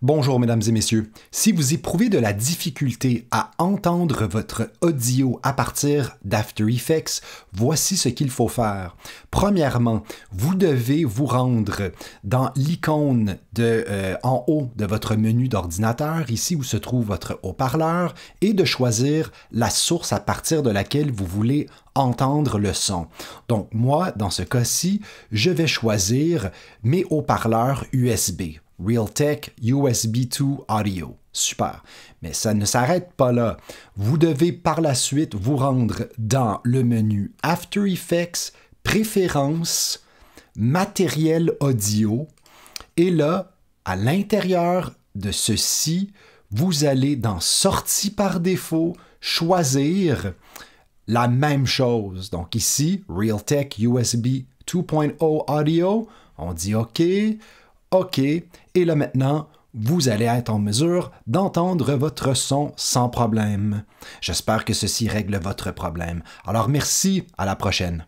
Bonjour mesdames et messieurs. Si vous éprouvez de la difficulté à entendre votre audio à partir d'After Effects, voici ce qu'il faut faire. Premièrement, vous devez vous rendre dans l'icône de euh, en haut de votre menu d'ordinateur, ici où se trouve votre haut-parleur, et de choisir la source à partir de laquelle vous voulez entendre le son. Donc moi, dans ce cas-ci, je vais choisir mes haut-parleurs USB. Realtek USB 2 Audio. Super. Mais ça ne s'arrête pas là. Vous devez par la suite vous rendre dans le menu After Effects, Préférences, Matériel audio. Et là, à l'intérieur de ceci, vous allez dans Sortie par défaut, choisir la même chose. Donc ici, Realtek USB 2.0 Audio, on dit OK. OK, et là maintenant, vous allez être en mesure d'entendre votre son sans problème. J'espère que ceci règle votre problème. Alors merci, à la prochaine.